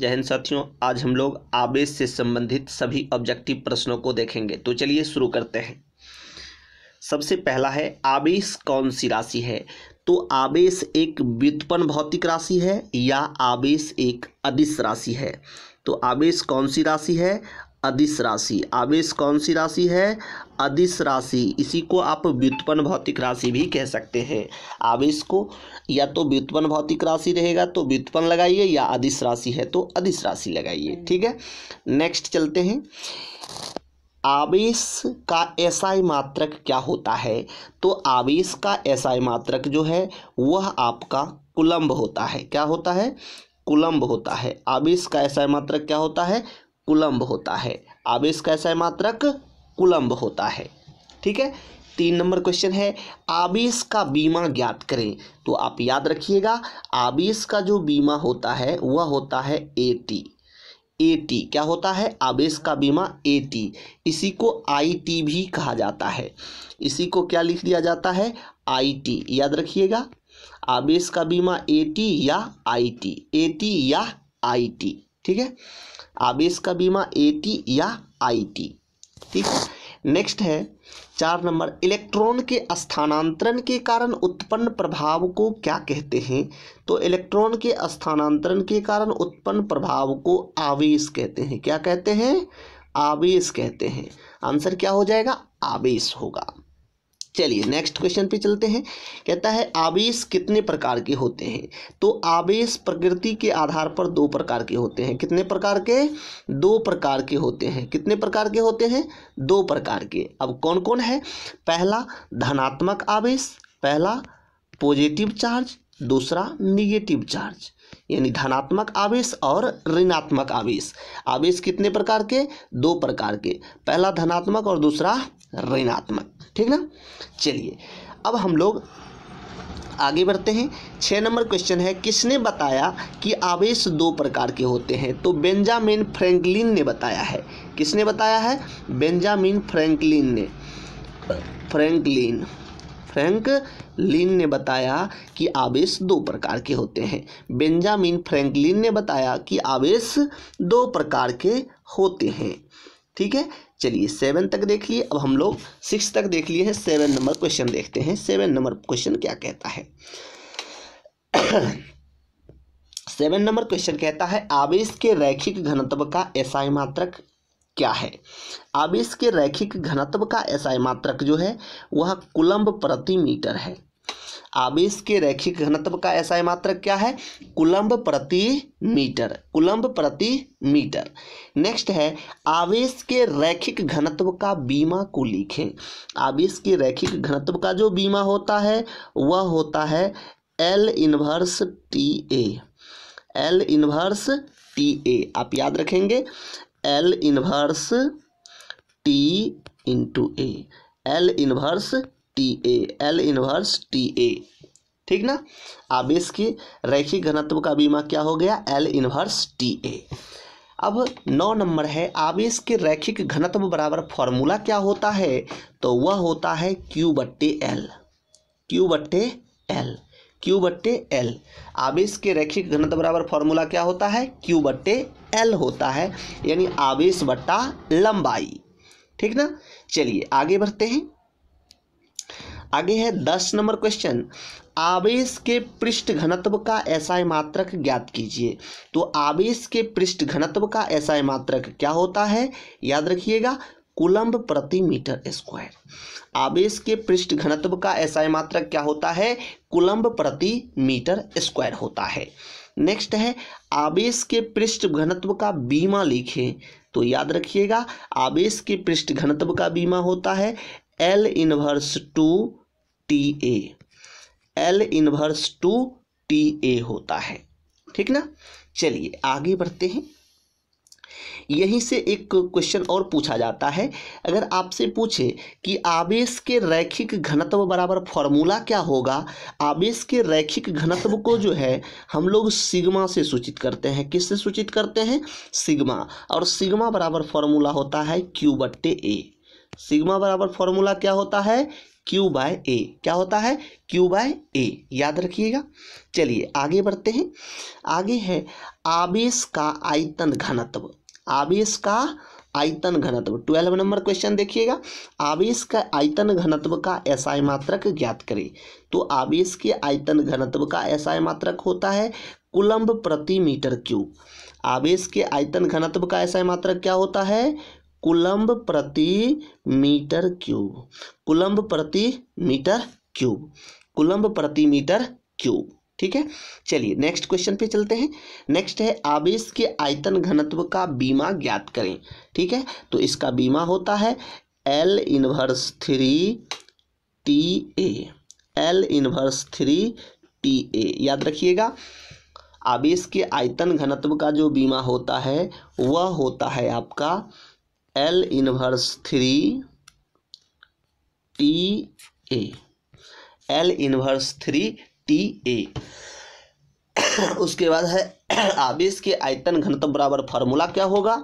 जय हिंद साथियों आज हम लोग आवेश से संबंधित सभी ऑब्जेक्टिव प्रश्नों को देखेंगे तो चलिए शुरू करते हैं सबसे पहला है आवेश कौन सी राशि है तो आवेश एक व्युत्पन्न भौतिक राशि है या आवेश एक अदिश राशि है तो आवेश कौन सी राशि है अधिस राशि आवेश कौन सी राशि है अधिस राशि इसी को आप व्युत्पन्न भौतिक राशि भी कह सकते हैं आवेश को या तो व्युत्पन्न भौतिक राशि रहेगा तो व्युत्पन्न लगाइए या अधिस राशि है तो अधिस राशि लगाइए ठीक है नेक्स्ट चलते हैं आवेश का एसआई मात्रक क्या होता है तो आवेश का एसआई मात्रक जो है वह आपका कुलम्ब होता है क्या होता है कुलम्ब होता है आवेश का एसआई मात्रक क्या होता है कुलम्ब होता है आवेश कैसा है मात्रक कुलम्ब होता है ठीक है तीन नंबर क्वेश्चन है आवेश का बीमा ज्ञात करें तो आप याद रखिएगा आवेश का जो बीमा होता है वह होता है ए टी ए टी क्या होता है आवेश का बीमा ए टी इसी को आई टी भी कहा जाता है इसी को क्या लिख दिया जाता है आई टी याद रखिएगा आवेश का बीमा ए टी या आई टी ए टी या आई टी ठीक है आवेश का बीमा ए टी या आई टी ठीक नेक्स्ट है चार नंबर इलेक्ट्रॉन के स्थानांतरण के कारण उत्पन्न प्रभाव को क्या कहते हैं तो इलेक्ट्रॉन के स्थानांतरण के कारण उत्पन्न प्रभाव को आवेश कहते हैं क्या कहते हैं आवेश कहते हैं आंसर क्या हो जाएगा आवेश होगा चलिए नेक्स्ट क्वेश्चन पे चलते हैं कहता है आवेश कितने प्रकार के होते हैं तो आवेश प्रकृति के आधार पर दो प्रकार के होते हैं कितने प्रकार के दो प्रकार के होते हैं कितने प्रकार के होते हैं दो प्रकार के अब कौन कौन है पहला धनात्मक आवेश पहला पॉजिटिव चार्ज दूसरा निगेटिव चार्ज यानी धनात्मक आवेश और ऋणात्मक आवेश आवेश कितने प्रकार के दो प्रकार के पहला धनात्मक और दूसरा ऋणात्मक ठीक ना चलिए अब हम लोग आगे बढ़ते हैं छः नंबर क्वेश्चन है किसने बताया कि आवेश दो प्रकार के होते हैं तो बेंजामिन फ्रैंकलिन ने बताया है किसने बताया है बेंजामिन फ्रैंकलिन ने फ्रैंकलिन फ्रैंक लिन ने बताया कि आवेश दो प्रकार के होते हैं बेंजामिन फ्रैंकलिन ने बताया कि आवेश दो प्रकार के होते हैं ठीक है चलिए सेवन तक देख लिए अब हम लोग सिक्स तक देख लिए हैं सेवन नंबर क्वेश्चन देखते हैं सेवन नंबर क्वेश्चन क्या कहता है सेवन नंबर क्वेश्चन कहता है आवेश के रैखिक घनत्व का एसआई मात्रक क्या है आवेश के रैखिक घनत्व का एसआई मात्रक जो है वह कुलम्ब प्रति मीटर है आवेश के रैखिक घनत्व का एसआई मात्रक क्या है कुलम्ब प्रति मीटर कुलम्ब प्रति मीटर नेक्स्ट है आवेश के रैखिक घनत्व का बीमा को लिखें आवेश के रैखिक घनत्व का जो बीमा होता है वह होता है L inverse T A L inverse T A आप याद रखेंगे L inverse T into A L inverse T A L inverse T A ठीक ना आवेश के रैखिक घनत्व का बीमा क्या हो गया एल इनवर्स टी ए अब नौ नंबर है आवेश के रैखिक घनत्व बराबर फॉर्मूला क्या होता है तो वह होता है क्यू बट्टे एल क्यू बट्टे एल क्यू बट्टे एल आवेश के रैखिक घनत्व बराबर फॉर्मूला क्या होता है क्यू बट्टे एल होता है यानी आवेश बट्टा लंबाई ठीक ना चलिए आगे बढ़ते हैं आगे है दस नंबर क्वेश्चन आवेश के पृष्ठ घनत्व का ऐसा मात्रक ज्ञात कीजिए तो आवेश के पृष्ठ घनत्व का ऐसा मात्रक क्या होता है याद रखिएगा कुलम्ब प्रति मीटर स्क्वायर आवेश के पृष्ठ घनत्व का ऐसा मात्रक क्या होता है कुलम्ब प्रति मीटर स्क्वायर होता है नेक्स्ट है आवेश के पृष्ठ घनत्व का बीमा लिखें तो याद रखिएगा आवेश के पृष्ठ घनत्व का बीमा होता है L inverse two T A L inverse two T A होता है ठीक ना चलिए आगे बढ़ते हैं यहीं से एक क्वेश्चन और पूछा जाता है अगर आपसे पूछे कि आवेश के रैखिक घनत्व बराबर फॉर्मूला क्या होगा आवेश के रैखिक घनत्व को जो है हम लोग सिग्मा से सूचित करते हैं किससे सूचित करते हैं सिग्मा और सिग्मा बराबर फॉर्मूला होता है क्यू बट्टे ए सिग्मा बराबर फॉर्मूला क्या होता है क्यू बाय ए क्या होता है क्यू बाय ए याद रखिएगा चलिए आगे बढ़ते हैं आगे है आवेश का आयतन घनत्व आवेश का आयतन घनत्व ट्वेल्व नंबर क्वेश्चन देखिएगा आवेश का आयतन घनत्व का एसआई मात्रक ज्ञात करें तो आवेश के आयतन घनत्व का एसआई मात्रक होता है कुलम्ब प्रति मीटर क्यूब आवेश के आयतन घनत्व का एसआई मात्रक क्या होता है कुलम्ब प्रति मीटर क्यूब कुलम्ब प्रति मीटर क्यूब कुलम्ब प्रति मीटर क्यूब ठीक है चलिए नेक्स्ट क्वेश्चन पे चलते हैं नेक्स्ट है आवेश के आयतन घनत्व का बीमा ज्ञात करें ठीक है तो इसका बीमा होता है L inverse three T A L inverse three T A याद रखिएगा आवेश के आयतन घनत्व का जो बीमा होता है वह होता है आपका L inverse three T A L inverse three T A उसके बाद है आवेश के आयतन घनत्व बराबर फार्मूला क्या होगा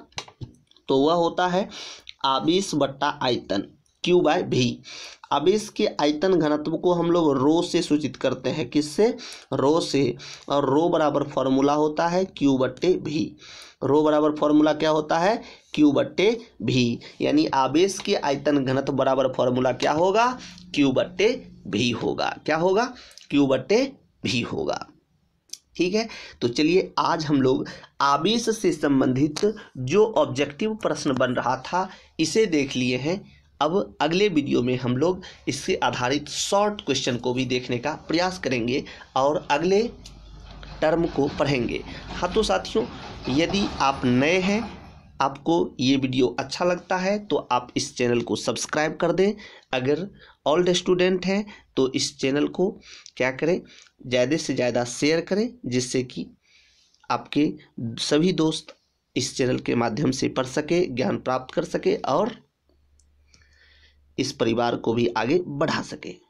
तो वह होता है आवेश बट्टा आयतन क्यू बाय भी आवेश के आयतन घनत्व को हम लोग रो से सूचित करते हैं किससे रो से और रो बराबर फॉर्मूला होता है क्यू बट्टे भी रो बराबर फॉर्मूला क्या होता है क्यू बट्टे भी यानी आवेश के आयतन घनत्व बराबर फॉर्मूला क्या होगा क्यू बट्टे भी होगा क्या होगा क्यू बटे भी होगा ठीक है तो चलिए आज हम लोग आवेश से संबंधित जो ऑब्जेक्टिव प्रश्न बन रहा था इसे देख लिए हैं अब अगले वीडियो में हम लोग इससे आधारित शॉर्ट क्वेश्चन को भी देखने का प्रयास करेंगे और अगले टर्म को पढ़ेंगे हाँ तो साथियों यदि आप नए हैं आपको ये वीडियो अच्छा लगता है तो आप इस चैनल को सब्सक्राइब कर दें अगर ओल्ड स्टूडेंट हैं तो इस चैनल को क्या करें ज़्यादा से ज़्यादा शेयर करें जिससे कि आपके सभी दोस्त इस चैनल के माध्यम से पढ़ सके ज्ञान प्राप्त कर सके और इस परिवार को भी आगे बढ़ा सके